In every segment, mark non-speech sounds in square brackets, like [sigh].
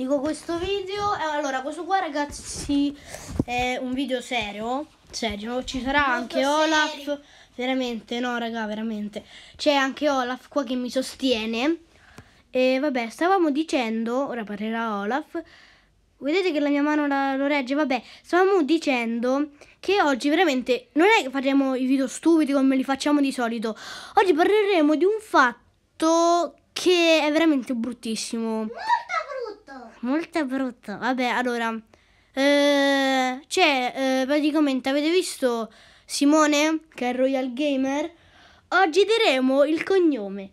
dico questo video allora questo qua ragazzi è un video serio serio ci sarà Molto anche Olaf veramente no raga veramente c'è anche Olaf qua che mi sostiene e vabbè stavamo dicendo ora parlerà Olaf Vedete che la mia mano la, lo regge? Vabbè, stavamo dicendo che oggi veramente non è che faremo i video stupidi come li facciamo di solito. Oggi parleremo di un fatto che è veramente bruttissimo molto brutto. Vabbè, allora, eh, cioè, eh, praticamente avete visto Simone, che è Royal Gamer? Oggi diremo il cognome.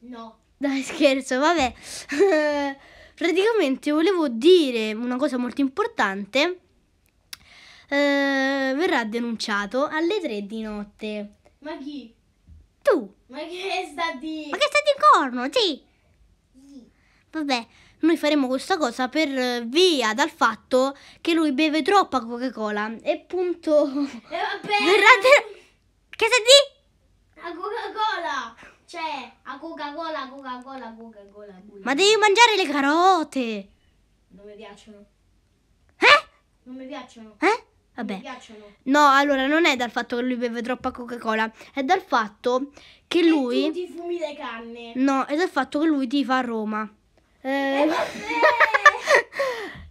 No. Dai, scherzo, vabbè. [laughs] praticamente volevo dire una cosa molto importante. Eh, verrà denunciato alle 3 di notte. Ma chi? Tu. Ma che sta di? Ma che sta di corno? Sì. sì. Vabbè noi faremo questa cosa per via dal fatto che lui beve troppa Coca-Cola e appunto eh, verrà che se di a Coca-Cola cioè a Coca-Cola a Coca-Cola a Coca-Cola ma devi mangiare le carote non mi piacciono eh non mi piacciono eh Vabbè. No, allora non è dal fatto che lui beve troppa Coca-Cola, è dal fatto che lui. E tu ti fumi le canne. No, è dal fatto che lui ti fa a Roma. Eh, eh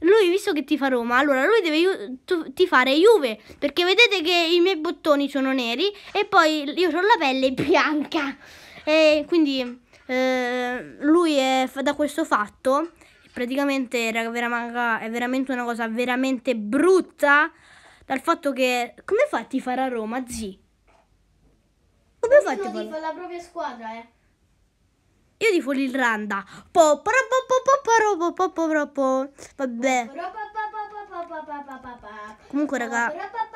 lui, visto che ti fa Roma, allora lui deve tu, ti fare Juve. Perché vedete che i miei bottoni sono neri e poi io ho la pelle bianca. E quindi eh, lui è da questo fatto. Praticamente era, è veramente una cosa veramente brutta. Dal fatto che. Come fa a fare a Roma, zii? Come fa a tifare? la propria squadra, eh. Io di fuori dico l'Irlanda. Vabbè. Comunque, raga.